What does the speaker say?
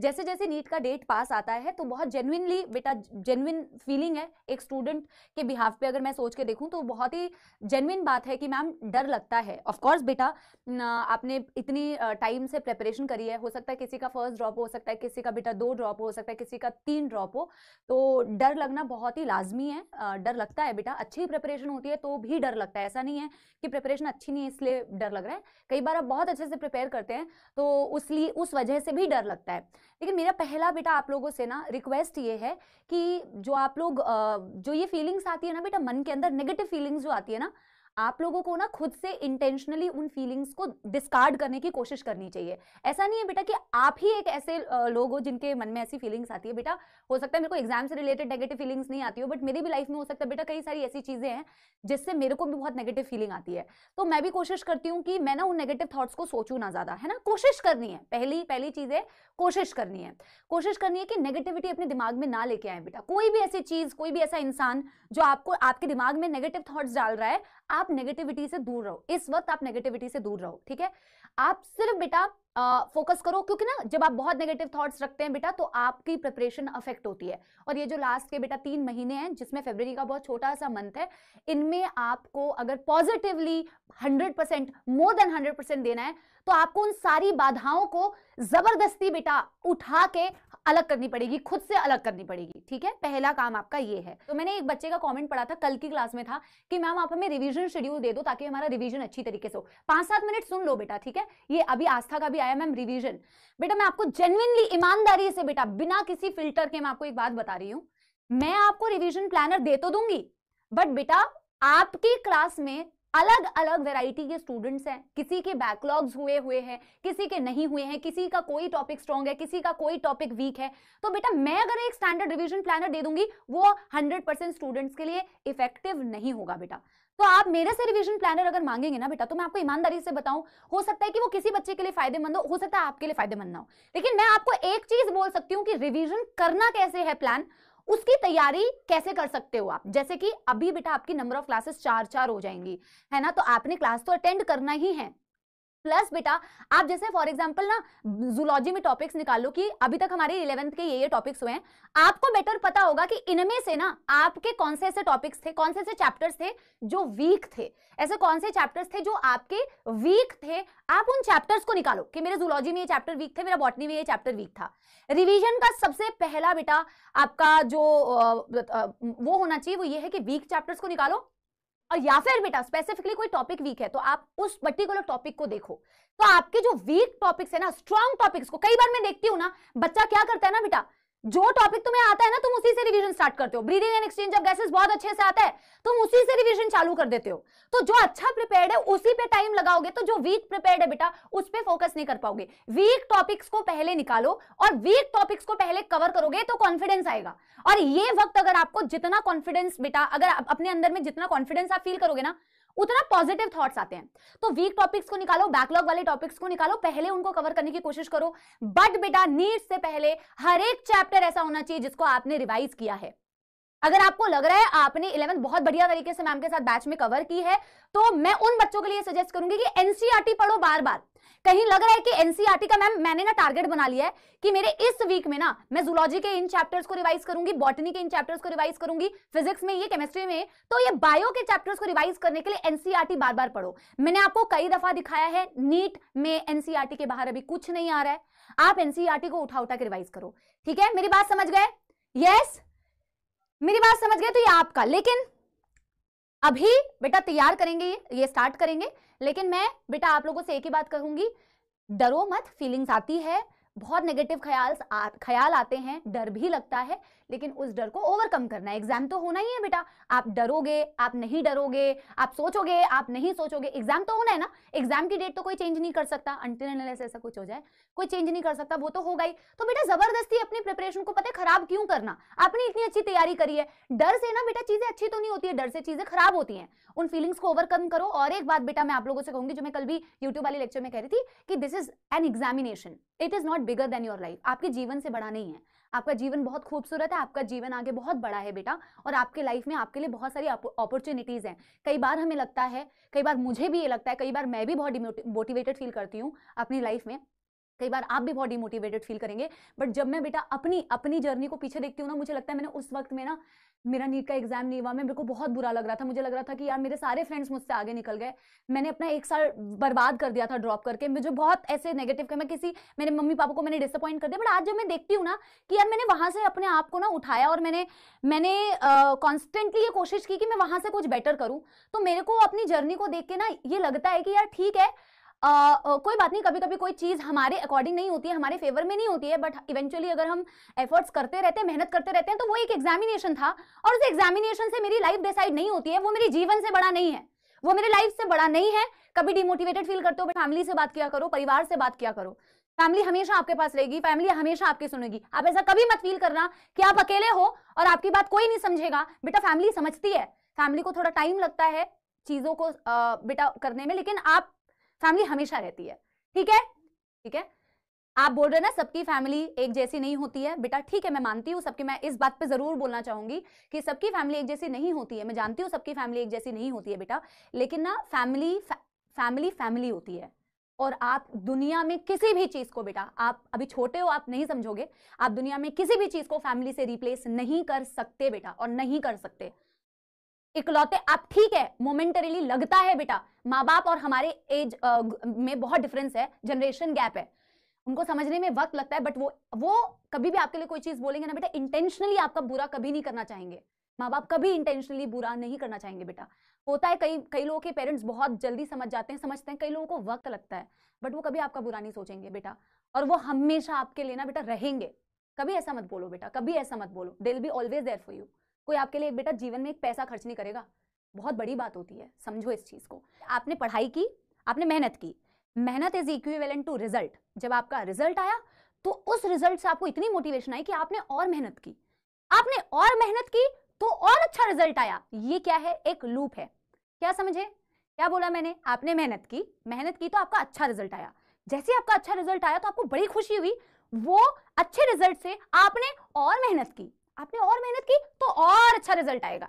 जैसे जैसे नीट का डेट पास आता है तो बहुत जेनुनली बेटा जेनुन फीलिंग है एक स्टूडेंट के बिहाफ पे अगर मैं सोच के देखूँ तो बहुत ही जेनुन बात है कि मैम डर लगता है ऑफकोर्स बेटा आपने इतनी टाइम से प्रेपरेशन करी है हो सकता है किसी का फर्स्ट ड्रॉप हो सकता है किसी का बेटा दो ड्रॉप हो सकता है किसी का तीन ड्रॉप हो तो डर लगना बहुत ही लाजमी है डर लगता है बेटा अच्छी प्रिपरेशन होती है तो भी डर लगता है ऐसा नहीं है कि प्रिपरेशन अच्छी नहीं है इसलिए डर लग रहा है कई बार आप बहुत अच्छे से प्रिपेयर करते हैं तो उस वजह से भी डर लगता है लेकिन मेरा पहला बेटा आप लोगों से ना रिक्वेस्ट ये है कि जो आप लोग जो ये फीलिंग्स आती है ना बेटा मन के अंदर नेगेटिव फीलिंग्स जो आती है ना आप लोगों को ना खुद से इंटेंशनली उन फीलिंग्स को डिस्कार्ड करने की कोशिश करनी चाहिए ऐसा नहीं है बेटा कि आप ही एक ऐसे लोग हो जिनके मन में ऐसी फीलिंग्स आती है बेटा हो सकता है मेरे को एग्जाम से रिलेटेड नेगेटिव फीलिंग्स नहीं आती हो बट मेरी भी लाइफ में हो सकता है बेटा कई सारी ऐसी चीज़ें हैं जिससे मेरे को भी बहुत नेगेटिव फीलिंग आती है तो मैं भी कोशिश करती हूँ कि मैं ना उन नेगेटिव थाट्स को सोचू ना ज़्यादा है ना कोशिश करनी है पहली पहली चीज़ है कोशिश करनी है कोशिश करनी है कि नेगेटिविटी अपने दिमाग में ना लेके आए बेटा कोई भी ऐसी चीज़ कोई भी ऐसा इंसान जो आपको आपके दिमाग में नेगेटिव थाट्स डाल रहा है आप आप नेगेटिविटी से दूर रहो इस वक्त आप नेगेटिविटी से दूर रहो ठीक है आप सिर्फ बेटा फोकस करो क्योंकि ना जब आप बहुत नेगेटिव थॉट्स रखते हैं बेटा तो आपकी प्रिपरेशन अफेक्ट होती है और ये जो लास्ट के बेटा तीन महीने हैं जिसमें फेबररी का बहुत छोटा सा मंथ है इनमें आपको अगर positively 100 percent more than 100 percent देना है तो आपको उन सारी बाधाओं को जबरदस्ती बेटा उठा के अलग करनी पड़ेगी खुद से अलग करनी पड़ेगी ठीक है पहला काम आपका ये है तो मैंने एक बच्चे का कमेंट पढ़ा था कल की क्लास में था कि मैम आप हमें रिवीजन शेड्यूल दे दो ताकि हमारा रिवीजन अच्छी तरीके से हो पांच सात मिनट सुन लो बेटा ठीक है ये अभी आस्था का भी आई एम एम रिविजन बेटा मैं आपको जेनविनली ईमानदारी से बेटा बिना किसी फिल्टर के मैं आपको एक बात बता रही हूँ मैं आपको रिविजन प्लानर दे तो दूंगी बट बेटा आपकी क्लास में अलग अलग वैरायटी के स्टूडेंट्स हैं किसी के बैकलॉग्स हुए हुए हैं किसी के नहीं हुए हैं किसी का कोई टॉपिक स्ट्रॉन्ग है किसी का कोई टॉपिक वीक है तो बेटा मैं अगर एक स्टैंडर्ड रिविजन प्लानर दे दूंगी वो हंड्रेड स्टूडेंट्स के लिए इफेक्टिव नहीं होगा बेटा तो आप मेरे से रिवीजन प्लानर अगर मांगेंगे ना बेटा तो मैं आपको ईमानदारी से बताऊं हो सकता है कि वो किसी बच्चे के लिए फायदेमंद हो हो सकता है आपके लिए फायदेमंद ना हो लेकिन मैं आपको एक चीज बोल सकती हूँ कि रिवीजन करना कैसे है प्लान उसकी तैयारी कैसे कर सकते हो आप जैसे कि अभी बेटा आपकी नंबर ऑफ क्लासेस चार चार हो जाएंगी है ना तो आपने क्लास तो अटेंड करना ही है प्लस बेटा आप जैसे फॉर एग्जाम्पल ना जूलॉजी में टॉपिक्स निकालो कि अभी तक हमारे इलेवंथ के ये ये टॉपिक्स हुए हैं आपको बेटर पता होगा कि इनमें से ना आपके कौन से ऐसे टॉपिक्स थे कौन से ऐसे चैप्टर्स थे जो वीक थे ऐसे कौन से चैप्टर्स थे जो आपके वीक थे आप उन चैप्टर्स को निकालो कि मेरे जूलॉजी में ये चैप्टर वीक थे मेरा बॉटनी में ये चैप्टर वीक था रिविजन का सबसे पहला बेटा आपका जो वो होना चाहिए वो ये है कि वीक चैप्टर्स को निकालो और या फिर बेटा स्पेसिफिकली कोई टॉपिक वीक है तो आप उस पर्टिकुलर टॉपिक को देखो तो आपके जो वीक टॉपिक्स है ना स्ट्रॉन्ग टॉपिक्स को कई बार मैं देखती हूँ ना बच्चा क्या करता है ना बेटा जो टॉपिक तुम्हें आता है ना तुम उसी से रिवीजन स्टार्ट करते हो breathing and exchange of gases बहुत अच्छे से आता है तुम उसी से रिवीजन चालू कर देते हो तो जो अच्छा प्रिपेयर्ड है उसी पे टाइम लगाओगे तो जो वीक प्रिपेयर्ड है बेटा उस पर फोकस नहीं कर पाओगे वीक टॉपिक्स को पहले निकालो और वीक टॉपिक्स को पहले कवर करोगे तो कॉन्फिडेंस आएगा और ये वक्त अगर आपको जितना कॉन्फिडेंस बेटा अगर अपने अंदर में जितना कॉन्फिडेंस आप फील करोगे ना उतना पॉजिटिव थॉट्स आते हैं तो वीक टॉपिक्स को निकालो बैकलॉग वाले टॉपिक्स को निकालो पहले उनको कवर करने की कोशिश करो बट बेटा नीट से पहले हर एक चैप्टर ऐसा होना चाहिए जिसको आपने रिवाइज किया है अगर आपको लग रहा है आपने इलेवन बहुत बढ़िया तरीके से मैम के साथ बैच में कवर की है तो मैं उन बच्चों के लिए सजेस्ट करूंगी कि एनसीआरटी e पढ़ो बार बार कहीं लग रहा है कि एनसीईआरटी e का मैम मैंने ना टारगेट बना लिया है कि मेरे इस वीक में ना मैं जूलॉजी के इन चैप्टर्स को रिवाइज करूंगी बॉटनी के इन चैप्टर्स को रिवाइज करूंगी फिजिक्स में ये केमिस्ट्री में तो ये बायो के चैप्टर्स को रिवाइज करने के लिए एनसीईआरटी e बार बार पढ़ो मैंने आपको कई दफा दिखाया है नीट में एनसीईआरटी e के बाहर अभी कुछ नहीं आ रहा है आप एनसीईआरटी को उठा उठा के रिवाइज करो ठीक है मेरी बात समझ गए यस मेरी बात समझ गए तो ये आपका लेकिन अभी बेटा तैयार करेंगे ये स्टार्ट करेंगे लेकिन मैं बेटा आप लोगों से एक ही बात कहूंगी डरो मत फीलिंग्स आती है बहुत नेगेटिव ख्याल आ, ख्याल आते हैं डर भी लगता है लेकिन उस डर को ओवरकम करना है एग्जाम तो होना ही है बेटा आप डरोगे आप नहीं डरोगे आप सोचोगे आप नहीं सोचोगे एग्जाम तो होना है ना एग्जाम की डेट तो कोई चेंज नहीं कर सकता ऐसा कुछ हो जाए कोई चेंज नहीं कर सकता वो तो होगा ही तो बेटा जबरदस्ती अपनी प्रिपरेशन को पता है खराब क्यों करना आपने इतनी अच्छी तैयारी करी है डर से ना बेटा चीजें अच्छी तो नहीं होती है डर से चीजें खराब होती है उन फीलिंग्स को ओवरकम करो और एक बात बेटा मैं आप लोगों से कहूंगी जो मैं कल भी यूट्यूब वाले लेक्चर में कह रही थी कि this is an examination it is not bigger than your life आपके जीवन से बड़ा नहीं है आपका जीवन बहुत खूबसूरत है आपका जीवन आगे बहुत बड़ा है बेटा और आपके लाइफ में आपके लिए बहुत सारी अपॉर्चुनिटीज़ हैं कई बार हमें लगता है कई बार मुझे भी ये लगता है कई बार मैं भी बहुत मोटिवेटेड फील करती हूँ अपनी लाइफ में कई बार आप भी बहुत डिमोटिवेटेड फील करेंगे बट जब मैं बेटा अपनी अपनी जर्नी को पीछे देखती हूँ ना मुझे लगता है मैंने उस वक्त में ना मेरा नीट का एग्जाम नहीं हुआ मैं मेरे को बहुत बुरा लग रहा था मुझे लग रहा था कि यार मेरे सारे फ्रेंड्स मुझसे आगे निकल गए मैंने अपना एक साल बर्बाद कर दिया था ड्रॉप करके मुझे बहुत ऐसे नेगेटिव मैं किसी मेरे मम्मी पापा को मैंने डिसअपॉइंट कर दिया बट आज जब मैं देखती हूँ ना कि यार मैंने वहाँ से अपने आप को ना उठाया और मैंने मैंने कॉन्स्टेंटली ये कोशिश की कि मैं वहाँ से कुछ बेटर करूँ तो मेरे को अपनी जर्नी को देख के ना ये लगता है कि यार ठीक है आ, कोई बात नहीं कभी कभी कोई चीज़ हमारे अकॉर्डिंग नहीं होती है हमारे फेवर में नहीं होती है बट इवेंचुअली अगर हम एफर्ट्स करते रहते हैं मेहनत करते रहते हैं तो वो एक एग्जामिनेशन था और उस एग्जामिनेशन से मेरी लाइफ डिसाइड नहीं होती है वो मेरे जीवन से बड़ा नहीं है वो मेरे लाइफ से बड़ा नहीं है कभी डिमोटिवेटेड फील करते हो फैमिली से बात किया करो परिवार से बात किया करो फैमिली हमेशा आपके पास रहेगी फैमिली हमेशा आपकी सुनेगी आप ऐसा कभी मत फील करना कि आप अकेले हो और आपकी बात कोई नहीं समझेगा बेटा फैमिली समझती है फैमिली को थोड़ा टाइम लगता है चीज़ों को बेटा करने में लेकिन आप फैमिली हमेशा रहती है ठीक है ठीक है आप बोल रहे ना सबकी फैमिली एक जैसी नहीं होती है बेटा ठीक है मैं मानती हूँ सबकी मैं इस बात पे जरूर बोलना चाहूंगी कि सबकी फैमिली एक जैसी नहीं होती है मैं जानती हूँ सबकी फैमिली एक जैसी नहीं होती है बेटा लेकिन ना फैमिली फैमिली फैमिली होती है और आप दुनिया में किसी भी चीज़ को बेटा आप अभी छोटे हो आप नहीं समझोगे आप दुनिया में किसी भी चीज़ को फैमिली से रिप्लेस नहीं कर सकते बेटा और नहीं कर सकते इकलौते आप ठीक है मोमेंटरीली लगता है बेटा माँ बाप और हमारे एज आ, में बहुत डिफरेंस है जनरेशन गैप है उनको समझने में वक्त लगता है बट वो वो कभी भी आपके लिए कोई चीज बोलेंगे ना बेटा इंटेंशनली आपका बुरा कभी नहीं करना चाहेंगे माँ बाप कभी इंटेंशनली बुरा नहीं करना चाहेंगे बेटा होता है कई कई लोगों के पेरेंट्स बहुत जल्दी समझ जाते हैं समझते हैं कई लोगों को वक्त लगता है बट वो कभी आपका बुरा नहीं सोचेंगे बेटा और वो हमेशा आपके लिए ना बेटा रहेंगे कभी ऐसा मत बोलो बेटा कभी ऐसा मत बोलो will be always there for you कोई आपके लिए बेटा जीवन में एक पैसा खर्च नहीं करेगा बहुत बड़ी बात होती है समझो इस चीज़ को आपने पढ़ाई की आपने मेहनत की मेहनत इज इक्विवेलेंट टू रिजल्ट जब आपका रिजल्ट आया तो उस रिजल्ट से आपको इतनी मोटिवेशन आई कि आपने और मेहनत की आपने और मेहनत की तो और अच्छा रिजल्ट आया ये क्या है एक लूप है क्या समझे क्या बोला मैंने आपने मेहनत की मेहनत की तो आपका अच्छा रिजल्ट आया जैसे आपका अच्छा रिजल्ट आया तो आपको बड़ी खुशी हुई वो अच्छे रिजल्ट से आपने और मेहनत की आपने और मेहनत की तो और अच्छा रिजल्ट आएगा